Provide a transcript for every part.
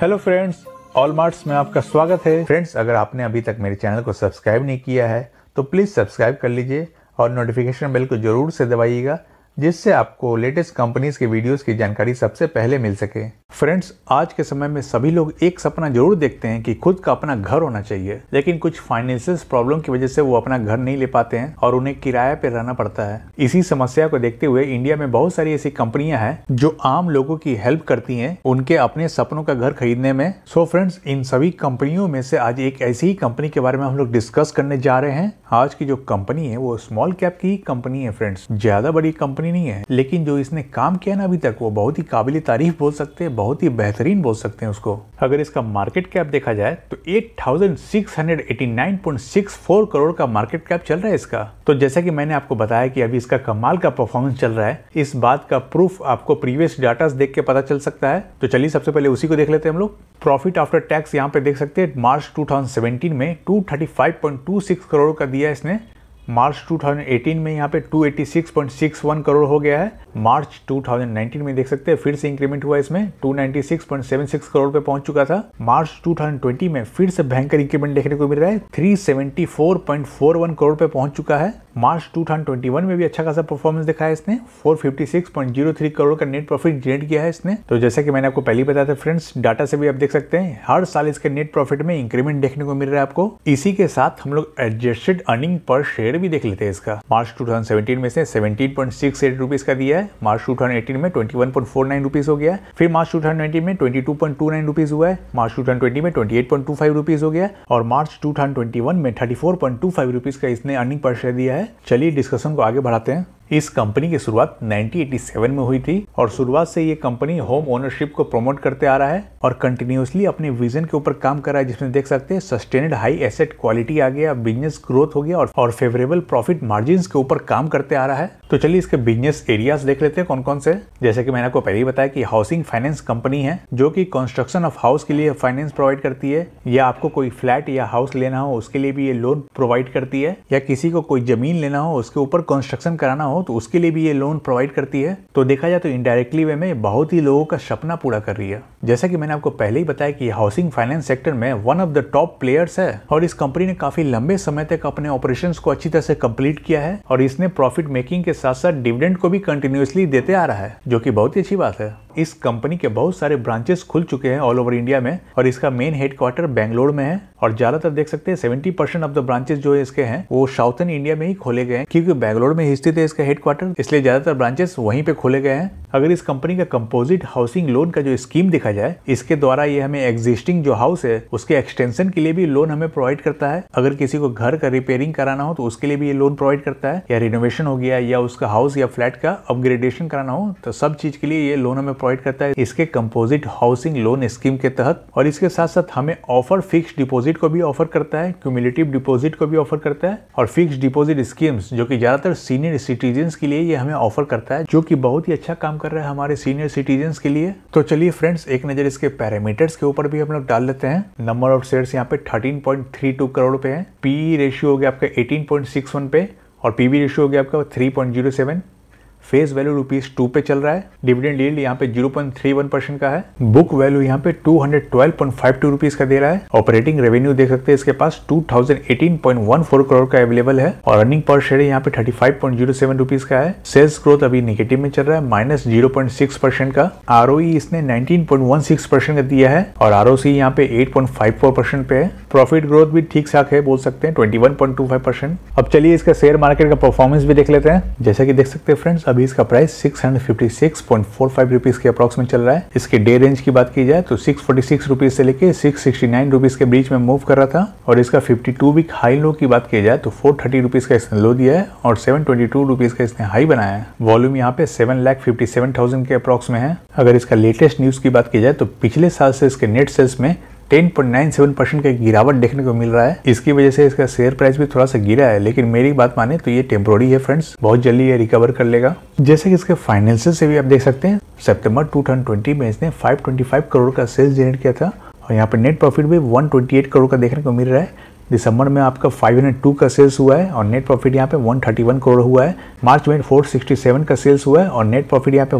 hello friends all marts में आपका स्वागत है फ्रेंड्स अगर आपने अभी तक मेरे चैनल को सब्सक्राइब नहीं किया है तो प्लीज़ सब्सक्राइब कर लीजिए और नोटिफिकेशन बेल को जरूर से दबाइएगा जिससे आपको लेटेस्ट कंपनीज के वीडियोस की जानकारी सबसे पहले मिल सके फ्रेंड्स आज के समय में सभी लोग एक सपना जरूर देखते हैं कि खुद का अपना घर होना चाहिए लेकिन कुछ फाइनेंशियल प्रॉब्लम की वजह से वो अपना घर नहीं ले पाते हैं और उन्हें किराया पर रहना पड़ता है इसी समस्या को देखते हुए इंडिया में बहुत सारी ऐसी कंपनियां हैं जो आम लोगों की हेल्प करती हैं उनके अपने सपनों का घर खरीदने में सो so फ्रेंड्स इन सभी कंपनियों में से आज एक ऐसी ही कंपनी के बारे में हम लोग डिस्कस करने जा रहे हैं आज की जो कंपनी है वो स्मॉल कैप की कंपनी है फ्रेंड्स ज्यादा बड़ी कंपनी जरूरी नहीं है लेकिन जो इसने काम किया ना अभी तक वो बहुत ही काबिल तारीफ बोल सकते हैं बहुत ही बेहतरीन बोल सकते हैं उसको अगर इसका मार्केट कैप देखा जाए तो 8,689.64 करोड़ का मार्केट कैप चल रहा है इसका तो जैसा कि मैंने आपको बताया कि अभी इसका कमाल का परफॉर्मेंस चल रहा है इस बात का प्रूफ आपको प्रीवियस डाटा देख के पता चल सकता है तो चलिए सबसे पहले उसी को देख लेते हैं हम लोग प्रॉफिट आफ्टर टैक्स यहाँ पे देख सकते हैं मार्च 2017 में 235.26 करोड़ का दिया इसने मार्च 2018 में यहाँ पे 286.61 करोड़ हो गया है मार्च 2019 में देख सकते हैं फिर से इंक्रीमेंट हुआ इसमें 296.76 करोड़ पे पहुंच चुका था मार्च 2020 में फिर से भयंकर इंक्रीमेंट देखने को मिल रहा है 374.41 करोड़ पे पहुंच चुका है मार्च 2021 में भी अच्छा खासा परफॉर्मेंस दिखाया इसने 456.03 करोड़ का नेट प्रॉफिट जनरेट किया है इसने तो जैसा कि मैंने आपको पहले बताया था फ्रेंड्स डाटा से भी आप देख सकते हैं हर साल इसके नेट प्रॉफिट में इंक्रीमेंट देखने को मिल रहा है आपको इसी के साथ हम लोग एडजस्टेड अर्निंग पर शेयर भी देख लेते हैं इसका मार्च टू में सिक्स एट रुपीज का दिया है मार्च टू में नाइन रुपीज हो गया फिर मार्च 2019 में नाइन रुपीज हुआ है मार्च ट्वेंटी में फाइव रुपीस हो गया और मार्च वन में thirty four point two five rupees का इसने अर्निंग पर शेयर दिया है चलिए डिस्कशन को आगे बढ़ाते हैं इस कंपनी की शुरुआत 1987 में हुई थी और शुरुआत से ये कंपनी होम ओनरशिप को प्रमोट करते आ रहा है और कंटिन्यूसली अपने विजन के ऊपर काम कर रहा है जिसमें देख सकते हैं सस्टेनेड हाई एसेट क्वालिटी आ गया बिजनेस ग्रोथ हो गया और, और फेवरेबल प्रॉफिट मार्जिन के ऊपर काम करते आ रहा है तो चलिए इसके बिजनेस एरियाज देख लेते हैं कौन कौन से जैसे कि मैंने आपको पहले ही बताया कि हाउसिंग फाइनेंस कंपनी है जो कि कंस्ट्रक्शन ऑफ हाउस के लिए फाइनेंस प्रोवाइड करती है या आपको कोई फ्लैट या हाउस लेना हो उसके लिए भी ये लोन प्रोवाइड करती है या किसी को कोई जमीन लेना हो उसके ऊपर कंस्ट्रक्शन कराना हो हो तो उसके लिए भी ये लोन प्रोवाइड करती है तो देखा जाए तो इनडायरेक्टली वे में बहुत ही लोगों का सपना पूरा कर रही है जैसा कि मैंने आपको पहले ही बताया कि हाउसिंग फाइनेंस सेक्टर में one of the top players है और इस कंपनी ने काफी लंबे समय तक अपने ऑपरेशन को अच्छी तरह से कम्प्लीट किया है और इसने प्रॉफिट मेकिंग के साथ साथ डिविडेंड को भी कंटिन्यूसली देते आ रहा है जो की बहुत ही अच्छी बात है इस कंपनी के बहुत सारे ब्रांचेस खुल चुके हैं ऑल ओवर इंडिया में और इसका मेन हेड क्वार्टर में है और ज्यादातर देख सकते हैं seventy percent of the branches जो इसके हैं वो साउथर्न इंडिया में ही खोले गए हैं क्योंकि बैंगलोर में स्थित है इसका हेड क्वार्टर इसलिए ज्यादातर ब्रांचेस वहीं पे खोले गए हैं अगर इस कंपनी का कंपोजिट हाउसिंग लोन का जो स्कीम देखा जाए इसके द्वारा ये हमें एग्जिस्टिंग जो हाउस है उसके एक्सटेंशन के लिए भी लोन हमें प्रोवाइड करता है अगर किसी को घर का रिपेयरिंग कराना हो तो उसके लिए भी ये लोन प्रोवाइड करता है या रिनोवेशन हो गया या उसका हाउस या फ्लैट का अपग्रेडेशन कराना हो तो सब चीज के लिए ये लोन हमें प्रोवाइड करता है इसके कंपोजिट हाउसिंग लोन स्कीम के तहत और इसके साथ साथ हमें ऑफर फिक्स डिपोजिट को भी ऑफर करता है क्यूमुलेटिव डिपोजिट को भी ऑफर करता है और फिक्स डिपोजिट स्कीम्स जो की ज्यादातर सीनियर सिटीजन के लिए ये हमें ऑफर करता है जो की बहुत ही अच्छा काम काम कर रहा है हमारे सीनियर सिटीजन के लिए तो चलिए फ्रेंड्स एक नज़र इसके पैरामीटर्स के ऊपर भी हम लोग डाल लेते हैं नंबर ऑफ शेयर यहाँ पे 13.32 करोड़ पे है पी रेशियो हो गया आपका 18.61 पे और पीवी रेशियो हो गया आपका 3.07 फेस वैल्यू रुपीज टू पे चल रहा है डिविडेंड डील यहाँ पे zero point three one percent का है बुक वैल्यू यहाँ पे two hundred twelve point five two rupees का दे रहा है ऑपरेटिंग रेवेन्यू देख सकते हैं इसके पास two thousand eighteen point one four crore का अवेलेबल है और अर्निंग पर शेयर यहाँ पे thirty five point zero seven rupees का है सेल्स ग्रोथ अभी निगेटिव में चल रहा है minus zero point six percent का आर e इसने सिक्स परसेंट का दिया है और आर ओ सी यहाँ पे eight point five four percent पे है प्रॉफिट ग्रोथ भी ठीक ठाक है बोल सकते हैं twenty one point two five percent अब चलिए इसका शेयर मार्केट का परफॉर्मेंस भी देख लेते हैं जैसा कि देख सकते हैं फ्रेंड्स अभी इसका price six hundred fifty six point four five rupees के अप्रोक्सिमेट चल रहा है इसके डे रेंज की बात की जाए तो सिक्स फोर्टी सिक्स रुपीज से लेके सिक्स सिक्सटी नाइन रुपीज के बीच में मूव कर रहा था और इसका fifty two week high low की बात की जाए तो फोर थर्टी रुपीज का इसने लो दिया है और सेवन ट्वेंटी टू रुपीज का इसने हाई बनाया है वॉल्यूम यहाँ पे seven lakh fifty seven thousand के अप्रॉक्स में है अगर इसका लेटेस्ट न्यूज की बात की जाए तो पिछले साल से इसके नेट सेल्स में 10.97 परसेंट का गिरावट देखने को मिल रहा है इसकी वजह से इसका शेयर प्राइस भी थोड़ा सा गिरा है लेकिन मेरी बात माने तो ये टेम्प्रोरी है फ्रेंड्स बहुत जल्दी ये रिकवर कर लेगा जैसे कि इसके फाइनेंशियल से भी आप देख सकते हैं सितंबर 2020 में इसने 525 करोड़ का सेल्स जनरेट किया था और यहाँ पर नेट प्रॉफिट भी 128 करोड़ का देखने को मिल रहा है दिसंबर में आपका 502 का सेल्स हुआ है और नेट प्रॉफिट यहाँ पे 131 करोड़ हुआ है मार्च में 467 का सेल्स हुआ है और नेट प्रॉफिट यहाँ पे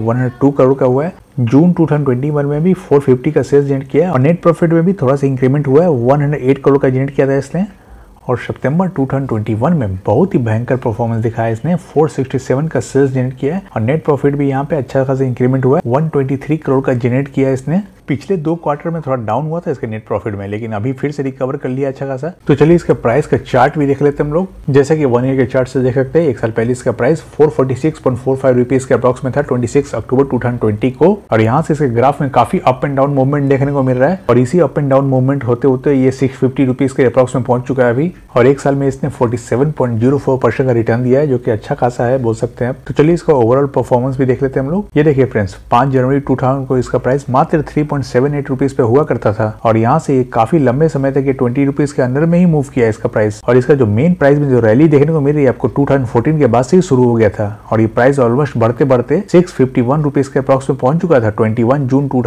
102 करोड़ का हुआ है जून 2021 में भी 450 का सेल्स जनरेट किया है और नेट प्रॉफिट में भी थोड़ा सा इंक्रीमेंट हुआ है 108 करोड़ का जनरेट किया था इसने और सितंबर 2021 में बहुत ही भयंकर परफॉर्मेंस दिखाया इसने 467 का सेल्स जनरेट किया है और नेट प्रॉफिट भी यहाँ पे अच्छा खासा इंक्रीमेंट हुआ है 123 करोड़ का जनरेट किया इसने पिछले दो क्वार्टर में थोड़ा डाउन हुआ था इसके नेट प्रॉफिट में लेकिन अभी फिर से रिकवर कर लिया अच्छा खासा तो चलिए इसका प्राइस का चार्ट भी देख लेते हम लोग जैसे कि वन ईयर के चार्ट से देख सकते हैं एक साल पहले इसका price four forty six point four five rupees के अप्रॉक्स में था twenty six October two thousand twenty को और यहाँ से इसके ग्राफ में काफी अप एंड डाउन मूवमेंट देखने को मिल रहा है और इसी अप एंड डाउन मूवमेंट होते होते ये सिक्स फिफ्टी रुपीज के अप्रॉक्स में पहुंच चुका है अभी और एक साल में इसने forty seven point zero four percent का रिटर्न दिया है जो की अच्छा खासा है बोल सकते हैं तो चलिए इसका ओवरऑल परफॉर्मेंस भी देख लेते हैं हम लोग ये देखिए फ्रेंड्स पांच जनवरी टू थाउजेंड को इसका प्राइस मात्र थ्री पॉइंट 1.78 रुपीस पे हुआ करता था और यहाँ से ये काफी लंबे समय तक ये 20 रुपीस के अंदर में ही मूव किया इसका प्राइस और इसका जो मेन प्राइस में जो रैली देखने को मिल रही है आपको 2014 के बाद से ही शुरू हो गया था और ये प्राइस ऑलमोस्ट बढ़ते बढ़ते सिक्स फिफ्टी के अप्रॉक्स में पहुंच चुका था ट्वेंटी जून टू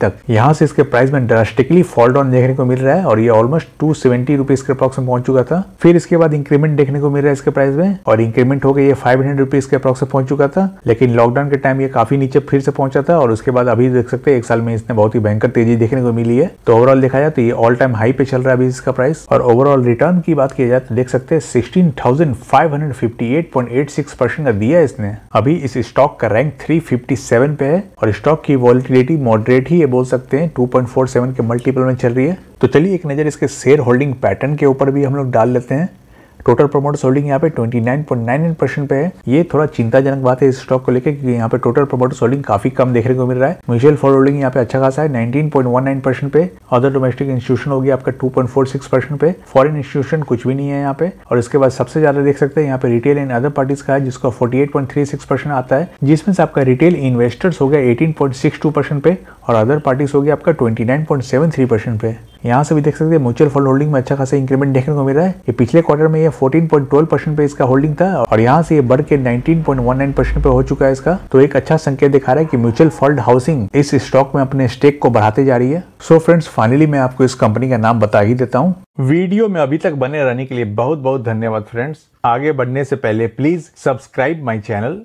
तक यहाँ से इसके प्राइस में ड्रास्टिकली फॉल डाउन देखने को मिल रहा है और ये ऑलमोस्ट टू सेवेंटी के अप्रॉक्स में पहुंच चुका था फिर इसके बाद इंक्रीमेंट देखने को मिल रहा है इसके प्राइस में और इंक्रीमेंट हो गया ये फाइव हंड्रेड रुपीज के अप्रॉक्स पहुंच चुका था लेकिन लॉकडाउन के टाइम ये काफी नीचे फिर से पहुंचा था और उसके बाद अभी देख सकते हैं एक साल में इसने बहुत बहुत ही भयंकर तेजी देखने को मिली है तो ओवरऑल देखा जाए तो ये ऑल टाइम हाई पे चल रहा है अभी इसका प्राइस और ओवरऑल रिटर्न की बात की जाए तो देख सकते हैं सिक्सटीन का दिया है इसने अभी इस स्टॉक का रैंक थ्री पे है और स्टॉक की वॉलिटिलिटी मॉडरेट ही ये बोल सकते हैं टू के मल्टीपल में चल रही है तो चलिए एक नज़र इसके शेयर होल्डिंग पैटर्न के ऊपर भी हम लोग डाल लेते हैं टोटल प्रमोटर्स होल्डिंग यहाँ पे 29.99 परसेंट पे है ये थोड़ा चिंताजनक बात है इस स्टॉक को लेकर क्योंकि यहाँ पे टोटल प्रमोटर्स होल्डिंग काफी कम देखने को मिल रहा है म्यूचुअल फंड होल्डिंग यहाँ पे अच्छा खासा है 19.19 परसेंट पे अदर डोमेस्टिक इंस्टीट्यूशन होगी आपका 2.46 परसेंट पे फॉरन इंस्टीट्यूशन कुछ भी नहीं है यहाँ पे और इसके बाद सबसे ज्यादा देख सकते हैं यहाँ पे रिटेल एंड अदर पार्टीज का है जिसका सिक्स परसेंट आता है जिसमें से आपका रिटेल इन्वेस्टर्स हो गया टू परसेंट पे और अदर पार्टीज हो गया आपका थ्री परसेंट पे यहाँ से भी देख सकते हैं म्यूचुअल फंड होल्डिंग में अच्छा खासा इंक्रीमेंट देखने को मिल रहा है ये पिछले क्वार्टर में ये 14.12 परसेंट पे इसका होल्डिंग था और यहाँ से ये बढ़ के नाइनटीन परसेंट पे हो चुका है इसका तो एक अच्छा संकेत दिखा रहा है की म्यूचुअल फंड हाउसिंग इस स्टॉक में अपने स्टेक को बढ़ाते जा रही है सो फ्रेंड्स फाइनली मैं आपको इस कंपनी का नाम बता ही देता हूँ वीडियो में अभी तक बने रहने के लिए बहुत बहुत धन्यवाद फ्रेंड्स आगे बढ़ने से पहले प्लीज सब्सक्राइब माई चैनल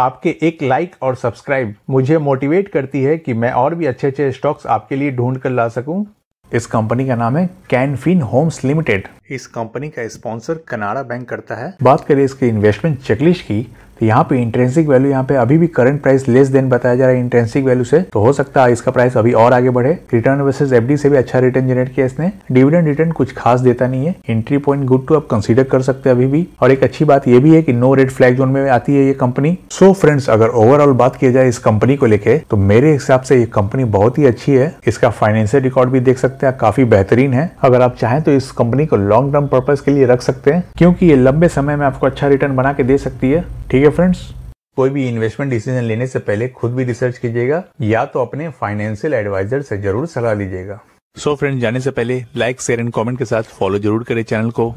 आपके एक लाइक और सब्सक्राइब मुझे मोटिवेट करती है कि मैं और भी अच्छे अच्छे स्टॉक्स आपके लिए ढूंढ कर ला सकूं इस कंपनी का नाम है कैनफिन होम्स लिमिटेड इस कंपनी का स्पॉन्सर कनाडा बैंक करता है बात करें इसके इन्वेस्टमेंट चेकलिस्ट की तो यहाँ पे इंट्रेंसिक वैल्यू यहाँ पे अभी भी करंट प्राइस लेस देन बताया जा रहा है इंट्रेंसिक वैल्यू से तो हो सकता है इसका प्राइस अभी और आगे बढ़े रिटर्न वर्सेज एफडी से भी अच्छा रिटर्न जनरेट किया इसने डिविडेंड रिटर्न कुछ खास देता नहीं है एंट्री पॉइंट गुड टू आप कंसिडर कर सकते हैं अभी भी और एक अच्छी बात यह भी है कि नो रेड फ्लैग जोन में आती है ये कंपनी सो फ्रेंड्स अगर ओवरऑल बात किया जाए इस कंपनी को लेके तो मेरे हिसाब से ये कंपनी बहुत ही अच्छी है इसका फाइनेंशियल रिकॉर्ड भी देख सकते हैं काफी बेहतरीन है अगर आप चाहें तो इस कंपनी को लॉन्ग टर्म पर्पज के लिए रख सकते हैं क्योंकि ये लंबे समय में आपको अच्छा रिटर्न बना के दे सकती है ठीक है फ्रेंड्स कोई भी इन्वेस्टमेंट डिसीजन लेने से पहले खुद भी रिसर्च कीजिएगा या तो अपने फाइनेंशियल एडवाइजर से जरूर सलाह लीजिएगा सो so फ्रेंड्स जाने से पहले लाइक शेयर एंड कमेंट के साथ फॉलो जरूर करें चैनल को